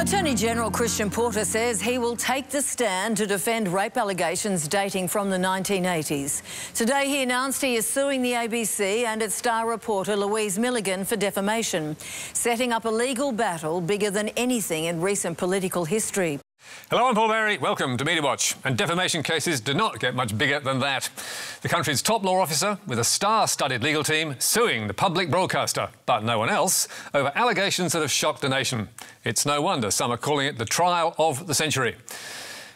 Attorney General Christian Porter says he will take the stand to defend rape allegations dating from the 1980s. Today he announced he is suing the ABC and its star reporter Louise Milligan for defamation, setting up a legal battle bigger than anything in recent political history. Hello, I'm Paul Barry. Welcome to Media Watch. And defamation cases do not get much bigger than that. The country's top law officer, with a star-studded legal team, suing the public broadcaster, but no one else, over allegations that have shocked the nation. It's no wonder some are calling it the trial of the century.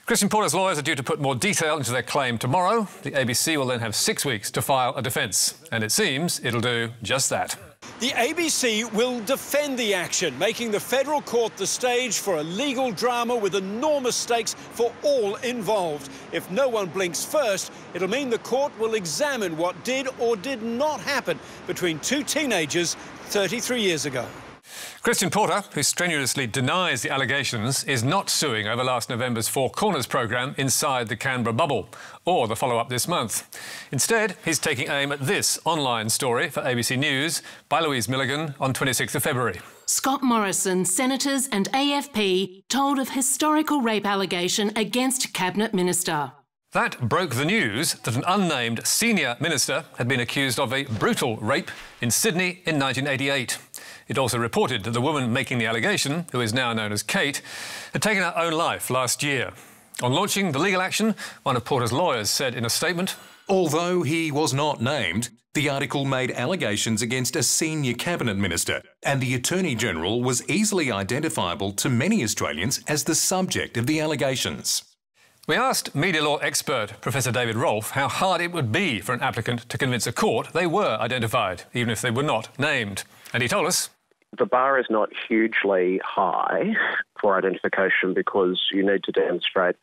Christian Porter's lawyers are due to put more detail into their claim tomorrow. The ABC will then have six weeks to file a defence. And it seems it'll do just that. The ABC will defend the action, making the federal court the stage for a legal drama with enormous stakes for all involved. If no one blinks first, it'll mean the court will examine what did or did not happen between two teenagers 33 years ago. Christian Porter, who strenuously denies the allegations, is not suing over last November's Four Corners programme inside the Canberra bubble, or the follow-up this month. Instead, he's taking aim at this online story for ABC News by Louise Milligan on 26th of February. Scott Morrison, senators and AFP told of historical rape allegation against cabinet minister. That broke the news that an unnamed senior minister had been accused of a brutal rape in Sydney in 1988. It also reported that the woman making the allegation, who is now known as Kate, had taken her own life last year. On launching the legal action, one of Porter's lawyers said in a statement, Although he was not named, the article made allegations against a senior cabinet minister, and the Attorney General was easily identifiable to many Australians as the subject of the allegations. We asked media law expert Professor David Rolfe how hard it would be for an applicant to convince a court they were identified, even if they were not named. And he told us the bar is not hugely high for identification because you need to demonstrate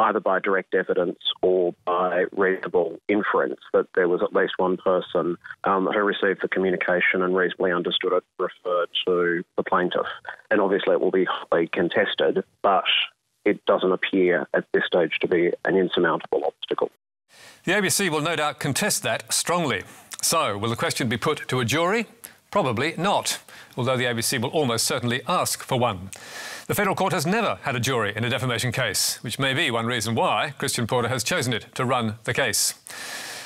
either by direct evidence or by reasonable inference that there was at least one person um, who received the communication and reasonably understood it referred to the plaintiff. And obviously it will be highly contested, but it doesn't appear at this stage to be an insurmountable obstacle. The ABC will no doubt contest that strongly. So, will the question be put to a jury Probably not, although the ABC will almost certainly ask for one. The federal court has never had a jury in a defamation case, which may be one reason why Christian Porter has chosen it to run the case.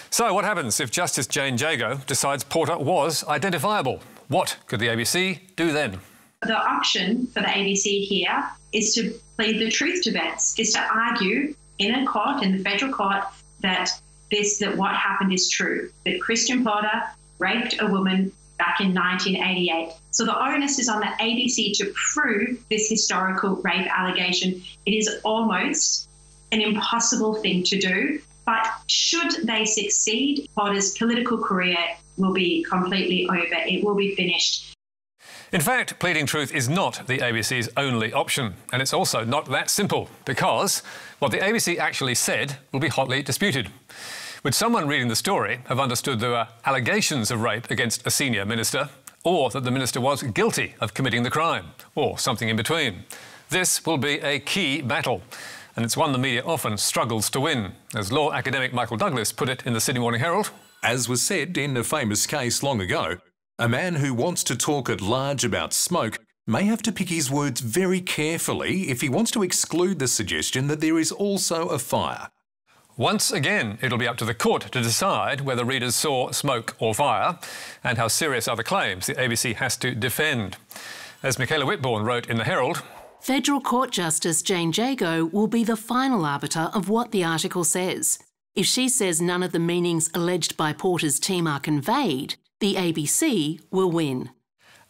So what happens if Justice Jane Jago decides Porter was identifiable? What could the ABC do then? The option for the ABC here is to plead the truth defence, is to argue in a court, in the federal court, that this, that what happened is true, that Christian Porter raped a woman back in 1988. So the onus is on the ABC to prove this historical rape allegation. It is almost an impossible thing to do, but should they succeed, Potter's political career will be completely over. It will be finished. In fact, pleading truth is not the ABC's only option, and it's also not that simple, because what the ABC actually said will be hotly disputed. Would someone reading the story have understood there were allegations of rape against a senior minister, or that the minister was guilty of committing the crime, or something in between? This will be a key battle, and it's one the media often struggles to win. As law academic Michael Douglas put it in the Sydney Morning Herald As was said in a famous case long ago, a man who wants to talk at large about smoke may have to pick his words very carefully if he wants to exclude the suggestion that there is also a fire. Once again, it'll be up to the court to decide whether readers saw smoke or fire and how serious are the claims the ABC has to defend. As Michaela Whitbourne wrote in the Herald, Federal Court Justice Jane Jago will be the final arbiter of what the article says. If she says none of the meanings alleged by Porter's team are conveyed, the ABC will win.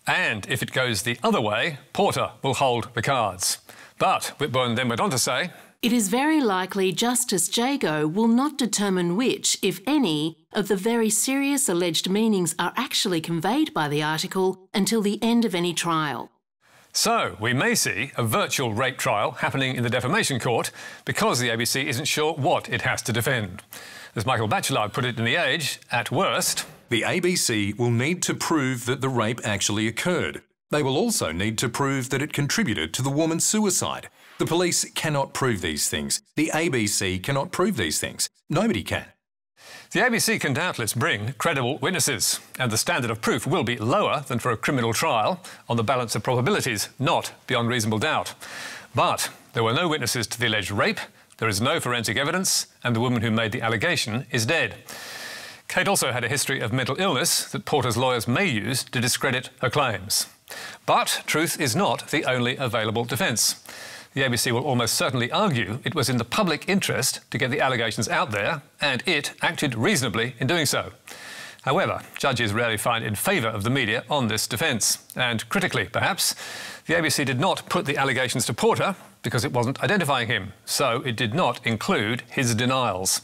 And if it goes the other way, Porter will hold the cards. But Whitburn then went on to say it is very likely Justice Jago will not determine which, if any, of the very serious alleged meanings are actually conveyed by the article until the end of any trial. So, we may see a virtual rape trial happening in the defamation court because the ABC isn't sure what it has to defend. As Michael Bachelard put it in The Age, at worst... The ABC will need to prove that the rape actually occurred. They will also need to prove that it contributed to the woman's suicide the police cannot prove these things. The ABC cannot prove these things. Nobody can. The ABC can doubtless bring credible witnesses, and the standard of proof will be lower than for a criminal trial on the balance of probabilities, not beyond reasonable doubt. But there were no witnesses to the alleged rape, there is no forensic evidence, and the woman who made the allegation is dead. Kate also had a history of mental illness that Porter's lawyers may use to discredit her claims. But truth is not the only available defence. The ABC will almost certainly argue it was in the public interest to get the allegations out there, and it acted reasonably in doing so. However, judges rarely find in favour of the media on this defence. And critically, perhaps, the ABC did not put the allegations to Porter because it wasn't identifying him, so it did not include his denials.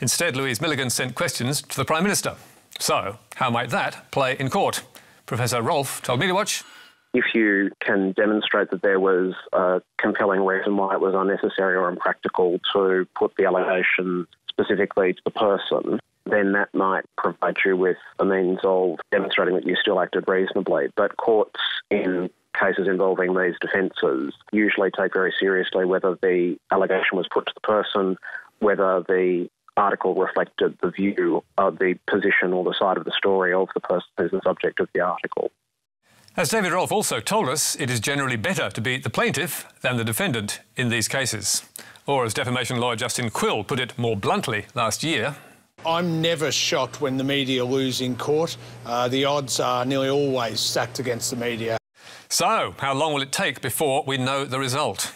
Instead, Louise Milligan sent questions to the Prime Minister. So, how might that play in court? Professor Rolf told me to watch if you can demonstrate that there was a compelling reason why it was unnecessary or impractical to put the allegation specifically to the person, then that might provide you with a means of demonstrating that you still acted reasonably. But courts in cases involving these defences usually take very seriously whether the allegation was put to the person, whether the article reflected the view of the position or the side of the story of the person who's the subject of the article. As David Rolfe also told us, it is generally better to be the plaintiff than the defendant in these cases. Or as defamation lawyer Justin Quill put it more bluntly last year... I'm never shocked when the media lose in court. Uh, the odds are nearly always stacked against the media. So, how long will it take before we know the result?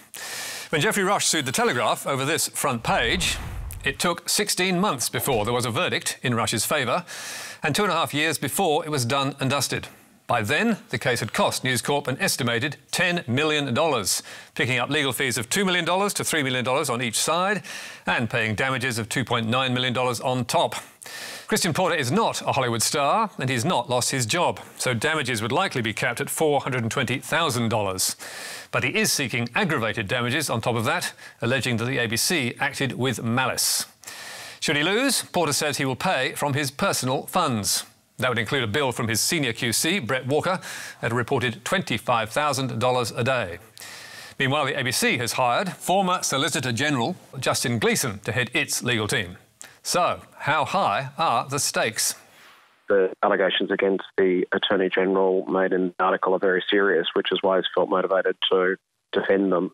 When Geoffrey Rush sued The Telegraph over this front page, it took 16 months before there was a verdict in Rush's favour and two and a half years before it was done and dusted. By then, the case had cost News Corp an estimated $10 million, picking up legal fees of $2 million to $3 million on each side and paying damages of $2.9 million on top. Christian Porter is not a Hollywood star and he's not lost his job, so damages would likely be capped at $420,000. But he is seeking aggravated damages on top of that, alleging that the ABC acted with malice. Should he lose, Porter says he will pay from his personal funds. That would include a bill from his senior QC, Brett Walker, at a reported $25,000 a day. Meanwhile, the ABC has hired former Solicitor General Justin Gleeson to head its legal team. So, how high are the stakes? The allegations against the Attorney General made in the article are very serious, which is why he's felt motivated to defend them.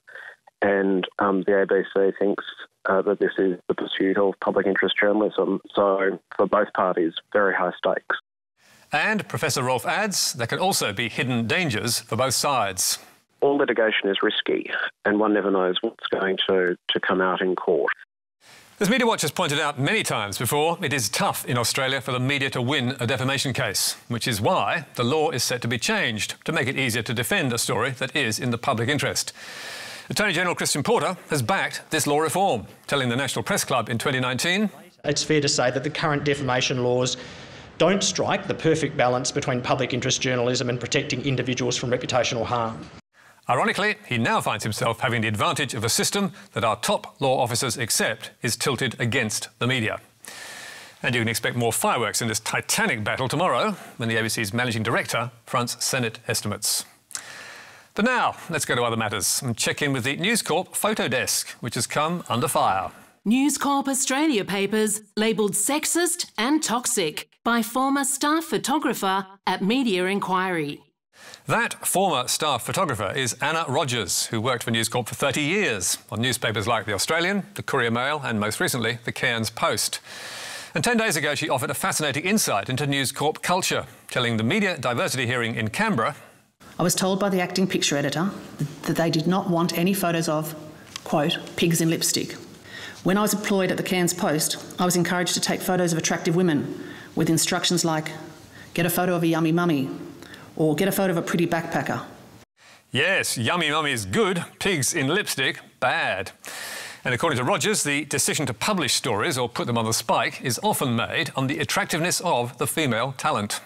And um, the ABC thinks uh, that this is the pursuit of public interest journalism. So, for both parties, very high stakes. And Professor Rolfe adds there can also be hidden dangers for both sides. All litigation is risky, and one never knows what's going to, to come out in court. As Media Watch has pointed out many times before, it is tough in Australia for the media to win a defamation case, which is why the law is set to be changed to make it easier to defend a story that is in the public interest. Attorney General Christian Porter has backed this law reform, telling the National Press Club in 2019 It's fair to say that the current defamation laws don't strike the perfect balance between public interest journalism and protecting individuals from reputational harm. Ironically, he now finds himself having the advantage of a system that our top law officers accept is tilted against the media. And you can expect more fireworks in this titanic battle tomorrow when the ABC's managing director fronts Senate estimates. But now, let's go to other matters and check in with the News Corp photo desk, which has come under fire. News Corp Australia papers labelled sexist and toxic by former staff photographer at Media Inquiry. That former staff photographer is Anna Rogers, who worked for News Corp for 30 years on newspapers like The Australian, The Courier Mail, and most recently, The Cairns Post. And 10 days ago, she offered a fascinating insight into News Corp culture, telling the media diversity hearing in Canberra. I was told by the acting picture editor that they did not want any photos of, quote, pigs in lipstick. When I was employed at the Cairns Post, I was encouraged to take photos of attractive women with instructions like get a photo of a yummy mummy or get a photo of a pretty backpacker. Yes, yummy mummies good, pigs in lipstick bad. And according to Rogers, the decision to publish stories or put them on the spike is often made on the attractiveness of the female talent.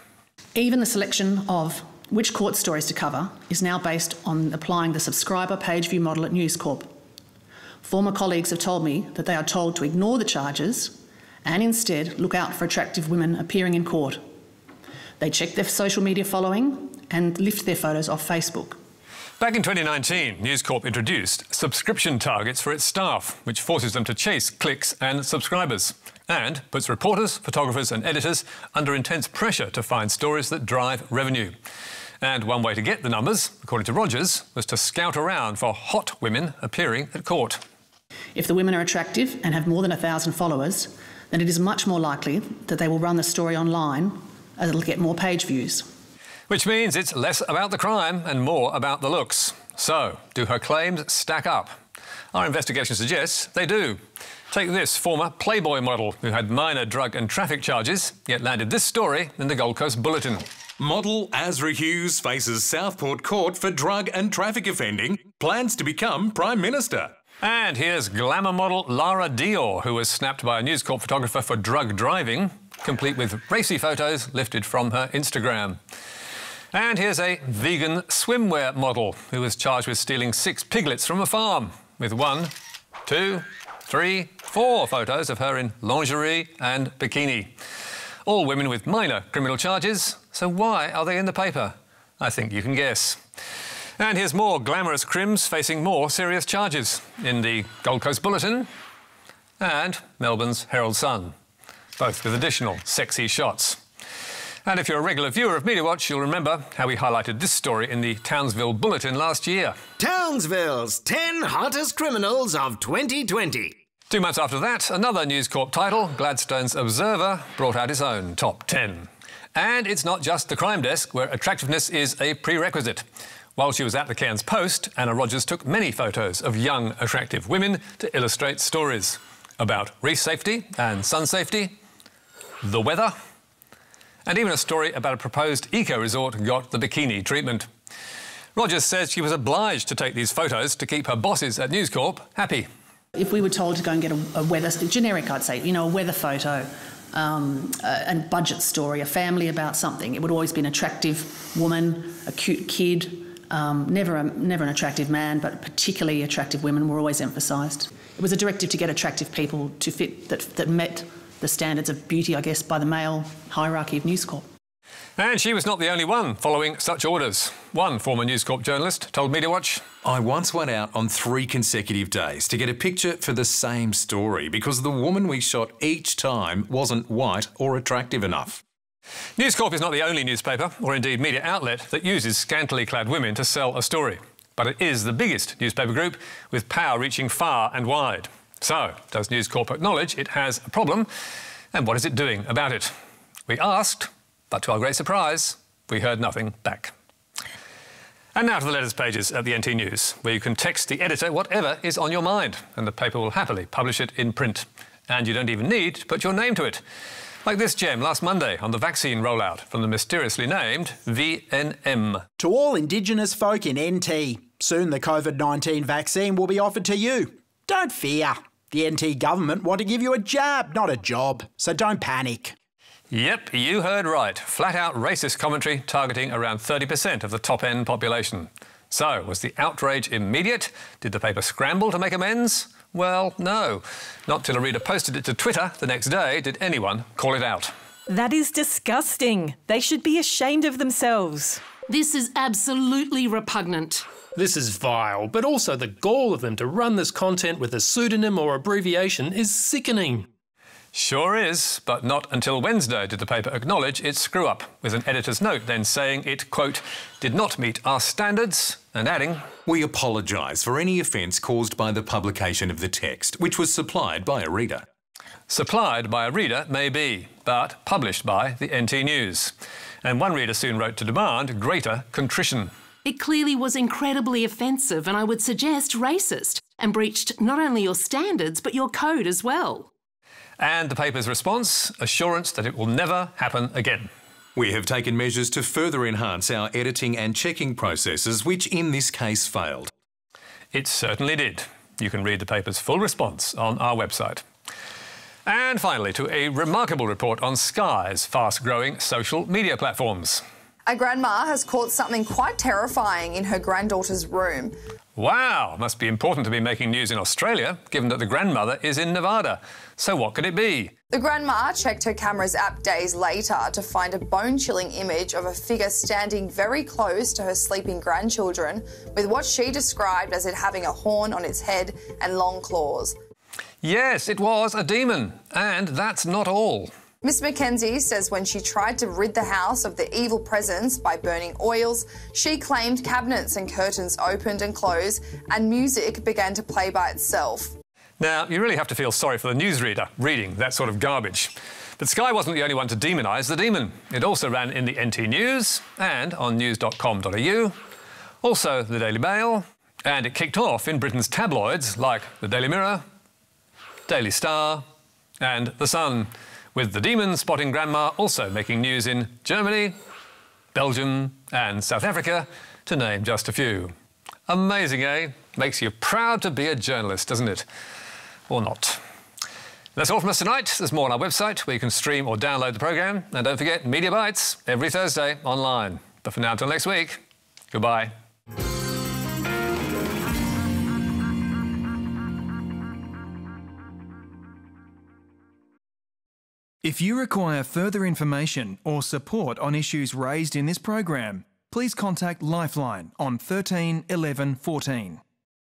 Even the selection of which court stories to cover is now based on applying the subscriber page view model at News Corp. Former colleagues have told me that they are told to ignore the charges and instead look out for attractive women appearing in court. They check their social media following and lift their photos off Facebook. Back in 2019, News Corp introduced subscription targets for its staff, which forces them to chase clicks and subscribers, and puts reporters, photographers, and editors under intense pressure to find stories that drive revenue. And one way to get the numbers, according to Rogers, was to scout around for hot women appearing at court. If the women are attractive and have more than 1,000 followers, then it is much more likely that they will run the story online as it'll get more page views. Which means it's less about the crime and more about the looks. So, do her claims stack up? Our investigation suggests they do. Take this former Playboy model who had minor drug and traffic charges, yet landed this story in the Gold Coast Bulletin. Model Azra Hughes faces Southport Court for drug and traffic offending, plans to become Prime Minister. And here's glamour model Lara Dior, who was snapped by a News Corp photographer for drug driving, complete with racy photos lifted from her Instagram. And here's a vegan swimwear model who was charged with stealing six piglets from a farm, with one, two, three, four photos of her in lingerie and bikini. All women with minor criminal charges, so why are they in the paper? I think you can guess. And here's more glamorous crims facing more serious charges in the Gold Coast Bulletin and Melbourne's Herald Sun, both with additional sexy shots. And if you're a regular viewer of Media Watch, you'll remember how we highlighted this story in the Townsville Bulletin last year. Townsville's 10 Hottest Criminals of 2020. Two months after that, another News Corp title, Gladstone's Observer, brought out its own top 10. And it's not just the crime desk where attractiveness is a prerequisite. While she was at the Cairns Post, Anna Rogers took many photos of young, attractive women to illustrate stories about reef safety and sun safety, the weather, and even a story about a proposed eco-resort got the bikini treatment. Rogers says she was obliged to take these photos to keep her bosses at News Corp happy. If we were told to go and get a, a weather, generic I'd say, you know, a weather photo, um, a, a, budget story, a family about something, it would always be an attractive woman, a cute kid, um, never, a, never an attractive man, but particularly attractive women were always emphasised. It was a directive to get attractive people to fit that, that met the standards of beauty, I guess, by the male hierarchy of News Corp. And she was not the only one following such orders. One former News Corp journalist told Media Watch I once went out on three consecutive days to get a picture for the same story because the woman we shot each time wasn't white or attractive enough. News Corp is not the only newspaper, or indeed media outlet, that uses scantily clad women to sell a story. But it is the biggest newspaper group, with power reaching far and wide. So, does News Corp acknowledge it has a problem, and what is it doing about it? We asked, but to our great surprise, we heard nothing back. And now to the letters pages at the NT News, where you can text the editor whatever is on your mind, and the paper will happily publish it in print. And you don't even need to put your name to it. Like this gem last Monday on the vaccine rollout from the mysteriously named VNM. To all Indigenous folk in NT, soon the COVID 19 vaccine will be offered to you. Don't fear. The NT government want to give you a jab, not a job, so don't panic. Yep, you heard right. Flat out racist commentary targeting around 30% of the top end population. So, was the outrage immediate? Did the paper scramble to make amends? Well, no. Not till a reader posted it to Twitter the next day did anyone call it out. That is disgusting. They should be ashamed of themselves. This is absolutely repugnant. This is vile, but also the gall of them to run this content with a pseudonym or abbreviation is sickening. Sure is, but not until Wednesday did the paper acknowledge its screw-up, with an editor's note then saying it, quote, did not meet our standards, and adding... We apologise for any offence caused by the publication of the text, which was supplied by a reader. Supplied by a reader, may be, but published by the NT News. And one reader soon wrote to demand greater contrition. It clearly was incredibly offensive and I would suggest racist, and breached not only your standards but your code as well. And the paper's response assurance that it will never happen again. We have taken measures to further enhance our editing and checking processes, which in this case failed. It certainly did. You can read the paper's full response on our website. And finally, to a remarkable report on Sky's fast growing social media platforms. A grandma has caught something quite terrifying in her granddaughter's room. Wow, must be important to be making news in Australia, given that the grandmother is in Nevada. So what could it be? The grandma checked her camera's app days later to find a bone-chilling image of a figure standing very close to her sleeping grandchildren with what she described as it having a horn on its head and long claws. Yes, it was a demon. And that's not all. Miss McKenzie says when she tried to rid the house of the evil presence by burning oils, she claimed cabinets and curtains opened and closed and music began to play by itself. Now, you really have to feel sorry for the newsreader reading that sort of garbage. But Sky wasn't the only one to demonise the demon. It also ran in the NT News and on news.com.au, also the Daily Mail, and it kicked off in Britain's tabloids like the Daily Mirror, Daily Star and The Sun with the demon spotting grandma also making news in Germany, Belgium and South Africa, to name just a few. Amazing, eh? Makes you proud to be a journalist, doesn't it? Or not. That's all from us tonight. There's more on our website where you can stream or download the programme. And don't forget Media Bites every Thursday online. But for now, until next week, goodbye. If you require further information or support on issues raised in this program, please contact Lifeline on 13 11 14.